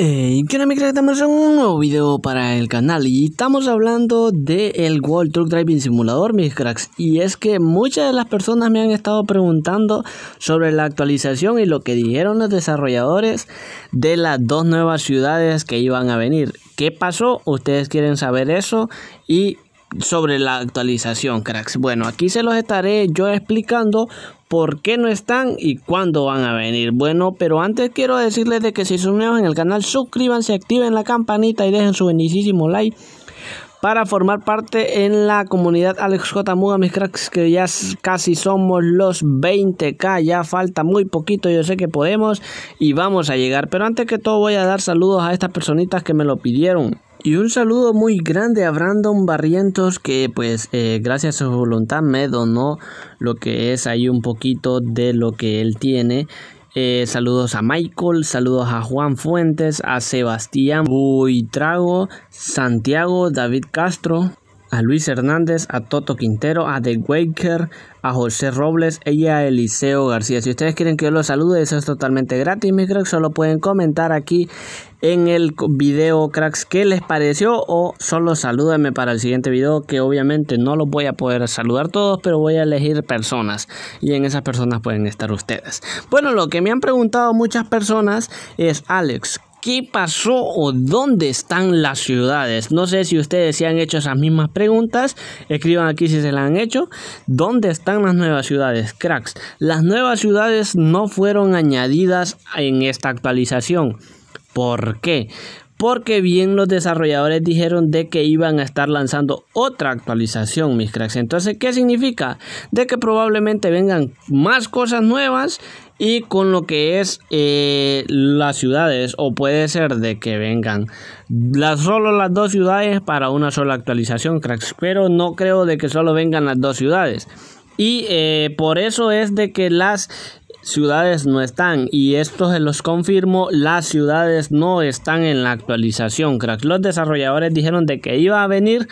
Hey, ¿qué onda mi Estamos en un nuevo video para el canal y estamos hablando del World Truck Driving Simulator, mis cracks. Y es que muchas de las personas me han estado preguntando sobre la actualización y lo que dijeron los desarrolladores de las dos nuevas ciudades que iban a venir. ¿Qué pasó? Ustedes quieren saber eso y sobre la actualización, cracks. Bueno, aquí se los estaré yo explicando por qué no están y cuándo van a venir. Bueno, pero antes quiero decirles de que si son nuevos en el canal, suscríbanse, activen la campanita y dejen su bendicísimo like para formar parte en la comunidad Alex J. Muga, mis cracks, que ya casi somos los 20k, ya falta muy poquito, yo sé que podemos y vamos a llegar. Pero antes que todo voy a dar saludos a estas personitas que me lo pidieron. Y un saludo muy grande a Brandon Barrientos que pues eh, gracias a su voluntad me donó lo que es ahí un poquito de lo que él tiene. Eh, saludos a Michael, saludos a Juan Fuentes, a Sebastián Buitrago, Santiago, David Castro, a Luis Hernández, a Toto Quintero, a The Waker, a José Robles y a Eliseo García. Si ustedes quieren que yo los salude, eso es totalmente gratis, mis cracks. Solo pueden comentar aquí en el video, cracks, qué les pareció o solo salúdenme para el siguiente video, que obviamente no los voy a poder saludar todos, pero voy a elegir personas y en esas personas pueden estar ustedes. Bueno, lo que me han preguntado muchas personas es, Alex, qué pasó o dónde están las ciudades. No sé si ustedes se han hecho esas mismas preguntas. Escriban aquí si se las han hecho. ¿Dónde están las nuevas ciudades? Cracks, las nuevas ciudades no fueron añadidas en esta actualización. ¿Por qué? porque bien los desarrolladores dijeron de que iban a estar lanzando otra actualización, mis cracks. Entonces, ¿qué significa? De que probablemente vengan más cosas nuevas y con lo que es eh, las ciudades o puede ser de que vengan las, solo las dos ciudades para una sola actualización, cracks. Pero no creo de que solo vengan las dos ciudades. Y eh, por eso es de que las ciudades no están y esto se los confirmo, las ciudades no están en la actualización. Crack, los desarrolladores dijeron de que iba a venir,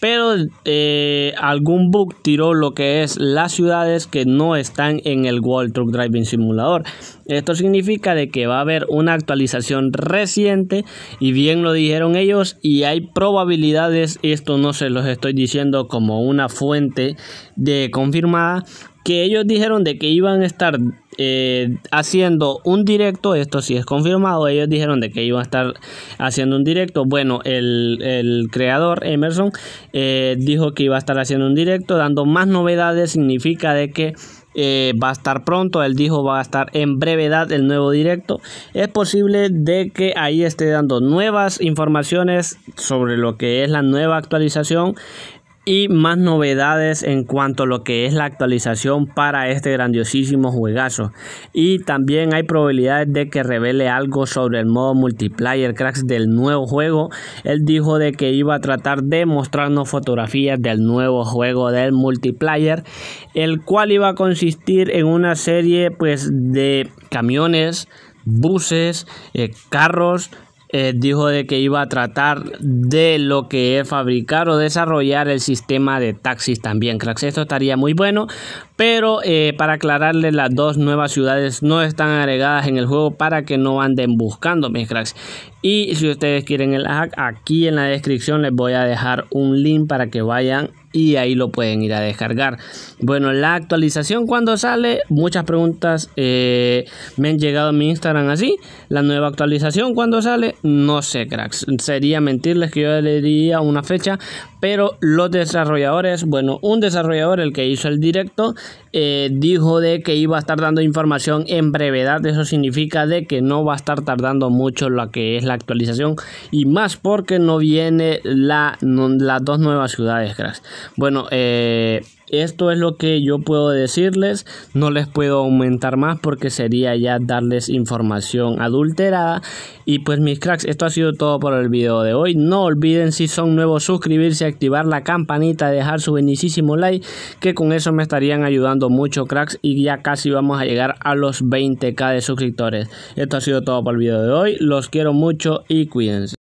pero eh, algún bug tiró lo que es las ciudades que no están en el World Truck Driving simulador Esto significa de que va a haber una actualización reciente y bien lo dijeron ellos y hay probabilidades, esto no se los estoy diciendo como una fuente de confirmada, que ellos dijeron de que iban a estar eh, haciendo un directo, esto sí es confirmado, ellos dijeron de que iban a estar haciendo un directo, bueno, el, el creador Emerson eh, dijo que iba a estar haciendo un directo dando más novedades, significa de que eh, va a estar pronto, él dijo va a estar en brevedad el nuevo directo. Es posible de que ahí esté dando nuevas informaciones sobre lo que es la nueva actualización y más novedades en cuanto a lo que es la actualización para este grandiosísimo juegazo. Y también hay probabilidades de que revele algo sobre el modo multiplayer cracks del nuevo juego. Él dijo de que iba a tratar de mostrarnos fotografías del nuevo juego del multiplayer, el cual iba a consistir en una serie pues de camiones, buses, eh, carros, eh, dijo de que iba a tratar de lo que es fabricar o desarrollar el sistema de taxis también, cracks. Esto estaría muy bueno pero eh, para aclararles, las dos nuevas ciudades no están agregadas en el juego para que no anden buscando mis cracks. Y si ustedes quieren el hack, aquí en la descripción les voy a dejar un link para que vayan y ahí lo pueden ir a descargar. Bueno, la actualización cuando sale, muchas preguntas eh, me han llegado a mi Instagram así. La nueva actualización cuando sale, no sé, cracks. Sería mentirles que yo le diría una fecha, pero los desarrolladores, bueno, un desarrollador, el que hizo el directo, eh, dijo de que iba a estar dando información en brevedad. Eso significa de que no va a estar tardando mucho lo que es la actualización. Y más porque no viene la, las dos nuevas ciudades, cracks. Bueno, eh esto es lo que yo puedo decirles, no les puedo aumentar más porque sería ya darles información adulterada. Y pues mis cracks, esto ha sido todo por el video de hoy. No olviden si son nuevos suscribirse, activar la campanita, dejar su benicísimo like, que con eso me estarían ayudando mucho cracks y ya casi vamos a llegar a los 20k de suscriptores. Esto ha sido todo por el video de hoy, los quiero mucho y cuídense.